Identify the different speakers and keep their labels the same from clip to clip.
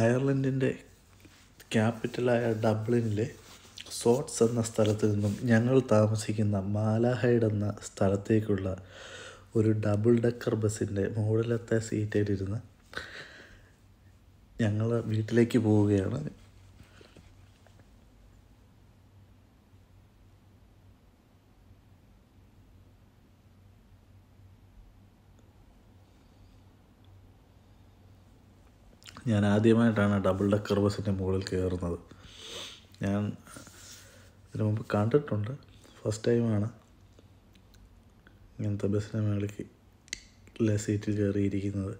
Speaker 1: അയർലൻഡിൻ്റെ ക്യാപിറ്റലായ ഡബ്ലിനിലെ സോട്ട്സ് എന്ന സ്ഥലത്ത് നിന്നും ഞങ്ങൾ താമസിക്കുന്ന മാലാഹൈഡ് എന്ന സ്ഥലത്തേക്കുള്ള ഒരു ഡബിൾ ഡക്കർ ബസ്സിൻ്റെ മുകളിലത്തെ സീറ്റിലിരുന്ന് ഞങ്ങൾ വീട്ടിലേക്ക് പോവുകയാണ് ഞാൻ ആദ്യമായിട്ടാണ് ഡബിൾ ഡെക്കർ ബസ്സിൻ്റെ മുകളിൽ കയറുന്നത് ഞാൻ ഇതിനു മുമ്പ് കണ്ടിട്ടുണ്ട് ഫസ്റ്റ് ടൈമാണ് ഇങ്ങനത്തെ ബസ്സിൻ്റെ മുകളിൽ സീറ്റിൽ കയറിയിരിക്കുന്നത്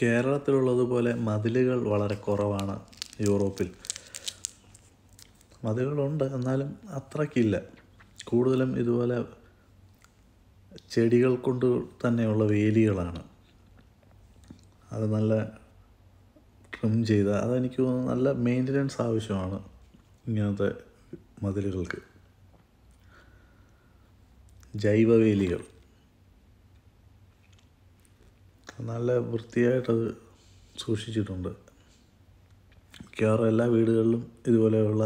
Speaker 1: കേരളത്തിലുള്ളതുപോലെ മതിലുകൾ വളരെ കുറവാണ് യൂറോപ്പിൽ മതിലുകളുണ്ട് എന്നാലും അത്രയ്ക്കില്ല കൂടുതലും ഇതുപോലെ ചെടികൾ കൊണ്ട് തന്നെയുള്ള വേലികളാണ് അത് നല്ല ട്രിം ചെയ്ത അതെനിക്ക് തോന്നുന്നു നല്ല മെയിൻ്റനൻസ് ആവശ്യമാണ് ഇങ്ങനത്തെ മതിലുകൾക്ക് ജൈവവേലികൾ നല്ല വൃത്തിയായിട്ടത് സൂക്ഷിച്ചിട്ടുണ്ട് മിക്കവാറും എല്ലാ വീടുകളിലും ഇതുപോലെയുള്ള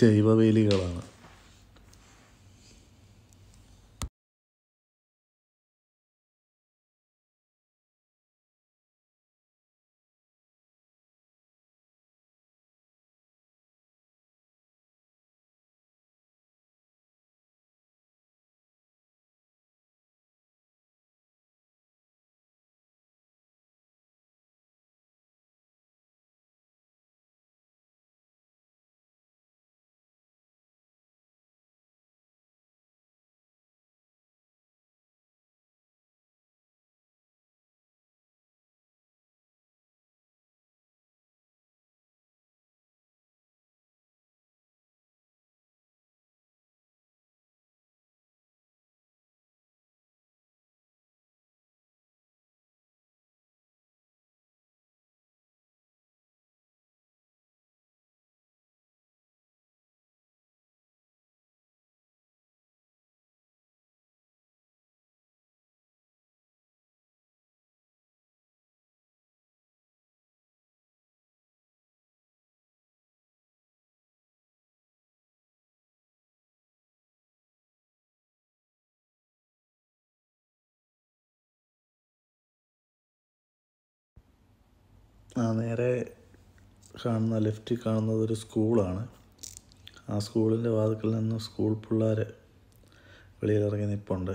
Speaker 1: ജൈവവേലികളാണ് ആ നേരെ കാണുന്ന ലെഫ്റ്റിൽ കാണുന്നത് ഒരു സ്കൂളാണ് ആ സ്കൂളിൻ്റെ വാതിക്കൽ നിന്ന് സ്കൂൾ പിള്ളേർ വെളിയിലിറങ്ങി നിൽപ്പുണ്ട്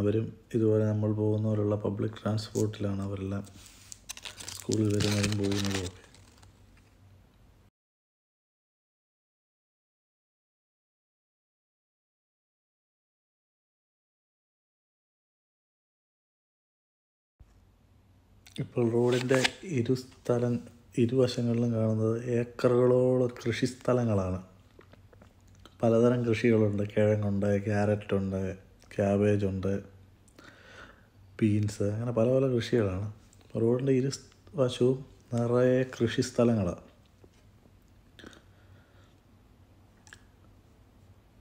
Speaker 1: അവരും ഇതുപോലെ നമ്മൾ പോകുന്ന പബ്ലിക് ട്രാൻസ്പോർട്ടിലാണ് അവരെല്ലാം സ്കൂളിൽ വരുന്നതും പോകുന്നതും ഒക്കെ ഇപ്പോൾ റോഡിൻ്റെ ഇരു സ്ഥലം ഇരുവശങ്ങളിലും കാണുന്നത് ഏക്കറുകളോളം കൃഷിസ്ഥലങ്ങളാണ് പലതരം കൃഷികളുണ്ട് കിഴങ്ങുണ്ട് ക്യാരറ്റുണ്ട് ക്യാബേജ് ഉണ്ട് ബീൻസ് അങ്ങനെ പല പല കൃഷികളാണ് റോഡിൻ്റെ ഇരു വശവും നിറയെ കൃഷിസ്ഥലങ്ങളാണ്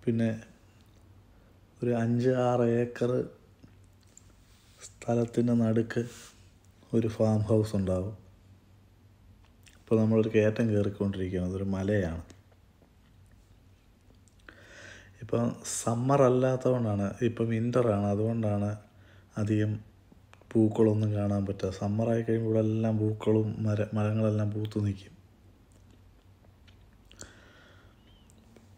Speaker 1: പിന്നെ ഒരു അഞ്ച് ആറ് ഏക്കർ സ്ഥലത്തിൻ്റെ നടുക്ക് ഒരു ഫാം ഹൗസ് ഉണ്ടാവും ഇപ്പോൾ നമ്മളൊരു കയറ്റം കയറിക്കൊണ്ടിരിക്കുകയാണ് അതൊരു മലയാണ് ഇപ്പം സമ്മർ അല്ലാത്തതുകൊണ്ടാണ് ഇപ്പം വിൻ്ററാണ് അതുകൊണ്ടാണ് അധികം പൂക്കളൊന്നും കാണാൻ പറ്റുക സമ്മറായി കഴിയുമ്പോൾ എല്ലാം പൂക്കളും മര മരങ്ങളെല്ലാം പൂത്തു നിൽക്കും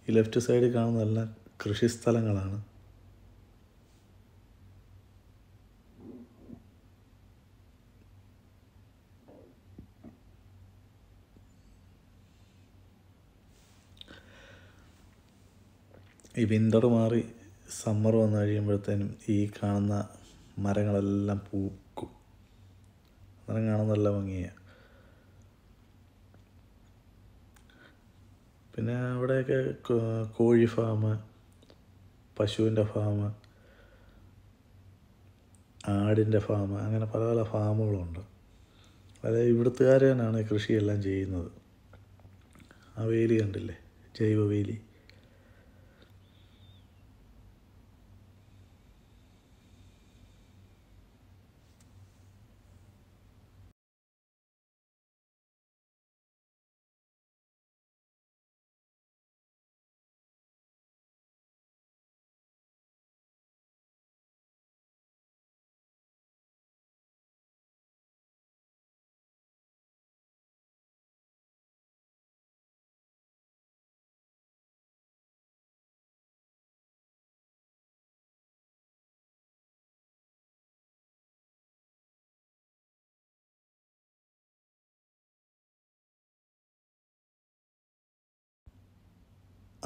Speaker 1: ഈ ലെഫ്റ്റ് സൈഡിൽ കാണുന്നതെല്ലാം കൃഷിസ്ഥലങ്ങളാണ് ഈ വിൻ്റർ മാറി സമ്മർ വന്നു കഴിയുമ്പോഴത്തേനും ഈ കാണുന്ന മരങ്ങളെല്ലാം പൂക്കും അന്നേരം കാണാൻ നല്ല ഭംഗിയാണ് പിന്നെ അവിടെയൊക്കെ കോഴി ഫാം പശുവിൻ്റെ ഫാം ആടിൻ്റെ ഫാം അങ്ങനെ പല പല ഫാമുകളുണ്ട് അതായത് ഇവിടുത്തുകാർ തന്നെയാണ് കൃഷിയെല്ലാം ചെയ്യുന്നത് ആ വേലി കണ്ടില്ലേ ജൈവവേലി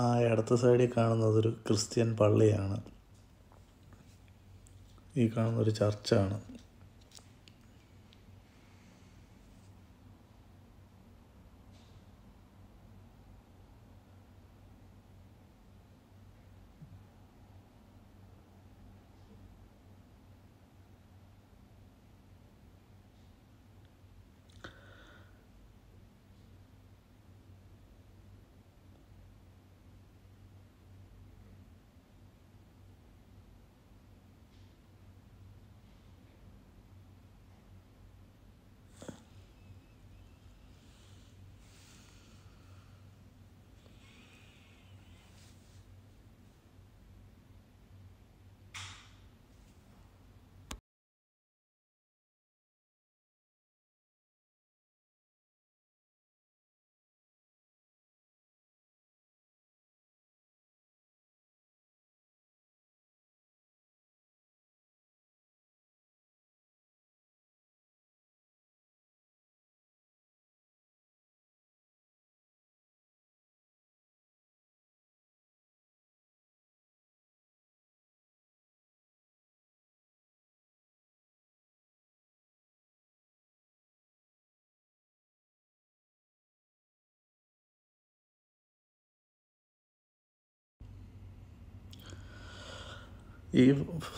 Speaker 1: ആ ഇടത്തെ സൈഡിൽ കാണുന്നത് ഒരു ക്രിസ്ത്യൻ പള്ളിയാണ് ഈ കാണുന്നൊരു ചർച്ചാണ് ഈ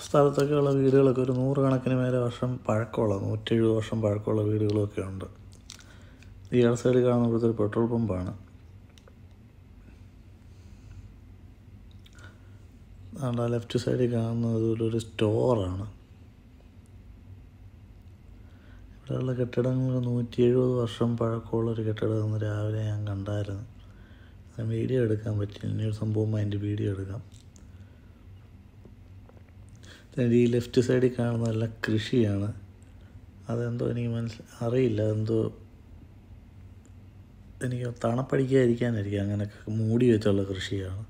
Speaker 1: സ്ഥലത്തൊക്കെയുള്ള വീടുകളൊക്കെ ഒരു നൂറുകണക്കിന് മേലെ വർഷം പഴക്കമുള്ള നൂറ്റെഴുപത് വർഷം പഴക്കമുള്ള വീടുകളൊക്കെ ഉണ്ട് ഈ ഇട സൈഡിൽ കാണുന്ന ഒരു പെട്രോൾ പമ്പാണ് അതുകൊണ്ട് ആ ലെഫ്റ്റ് സൈഡിൽ കാണുന്നത് ഒരു സ്റ്റോറാണ് ഇവിടെയുള്ള കെട്ടിടങ്ങൾ നൂറ്റി എഴുപത് വർഷം പഴക്കമുള്ള ഒരു കെട്ടിടം ഇന്ന് രാവിലെ ഞാൻ കണ്ടായിരുന്നു വീഡിയോ എടുക്കാൻ പറ്റി ഇനി ഒരു സംഭവം അതിൻ്റെ വീഡിയോ എടുക്കാം ഈ ലെഫ്റ്റ് സൈഡിൽ കാണുന്നതെല്ലാം കൃഷിയാണ് അതെന്തോ എനിക്ക് മനസ്സിൽ അറിയില്ല എന്തോ എനിക്ക് തണുപ്പടിക്കാതിരിക്കാനായിരിക്കും അങ്ങനെയൊക്കെ മൂടി വെച്ചുള്ള കൃഷിയാണ്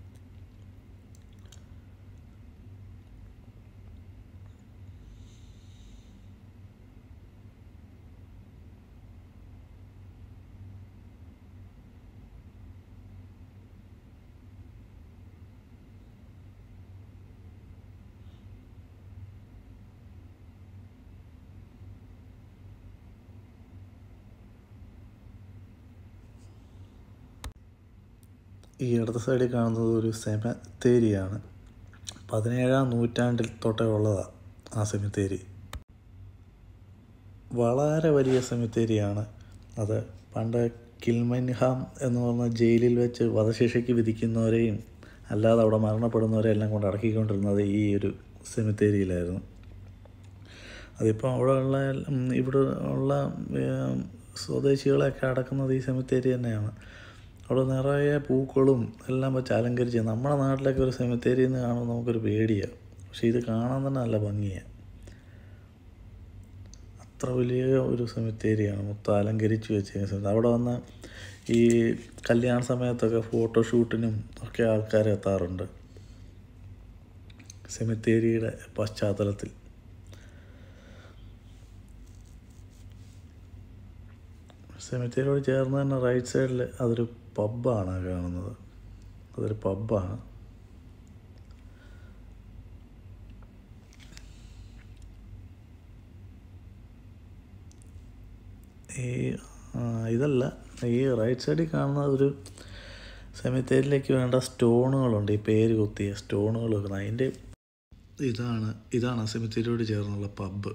Speaker 1: ഈ ഇടത് സൈഡിൽ കാണുന്നത് ഒരു സെമത്തേരിയാണ് പതിനേഴാം നൂറ്റാണ്ടിൽ തൊട്ടേ ഉള്ളതാണ് ആ സെമിത്തേരി വളരെ വലിയ സെമിത്തേരിയാണ് അത് പണ്ട് കിൽമൻഹാം എന്ന് പറഞ്ഞ ജയിലിൽ വെച്ച് വധശിക്ഷയ്ക്ക് വിധിക്കുന്നവരെയും അല്ലാതെ അവിടെ മരണപ്പെടുന്നവരെയും എല്ലാം കൊണ്ട് അടക്കിക്കൊണ്ടിരുന്നത് ഈ ഒരു സെമിത്തേരിയിലായിരുന്നു അതിപ്പം അവിടെ ഉള്ള ഇവിടെ ഉള്ള സ്വദേശികളെയൊക്കെ അടക്കുന്നത് ഈ സെമിത്തേരി തന്നെയാണ് അവിടെ നിറയെ പൂക്കളും എല്ലാം വെച്ച് അലങ്കരിച്ച് നമ്മുടെ നാട്ടിലൊക്കെ ഒരു സെമിത്തേരി എന്ന് കാണുമ്പോൾ നമുക്കൊരു പേടിയാണ് പക്ഷേ ഇത് കാണാൻ തന്നെ നല്ല ഭംഗിയാണ് അത്ര വലിയ ഒരു സെമിത്തേരിയാണ് മൊത്തം അലങ്കരിച്ച് വെച്ചേക്കുന്ന അവിടെ വന്ന ഈ കല്യാണ സമയത്തൊക്കെ ഫോട്ടോഷൂട്ടിനും ഒക്കെ ആൾക്കാർ എത്താറുണ്ട് സെമിത്തേരിയുടെ പശ്ചാത്തലത്തിൽ സെമിത്തേരിയോട് ചേർന്ന് തന്നെ റൈറ്റ് സൈഡിൽ അതൊരു പബ്ബാണ് കാണുന്നത് അതൊരു പബ്ബാണ് ഈ ഇതല്ല ഈ റൈറ്റ് സൈഡിൽ കാണുന്ന ഒരു സെമിത്തേരിലേക്ക് വേണ്ട സ്റ്റോണുകളുണ്ട് ഈ പേര് കുത്തിയ സ്റ്റോണുകൾ വെക്കുന്നത് അതിൻ്റെ ഇതാണ് ഇതാണ് സെമിത്തേരിയോട് ചേർന്നുള്ള പബ്ബ്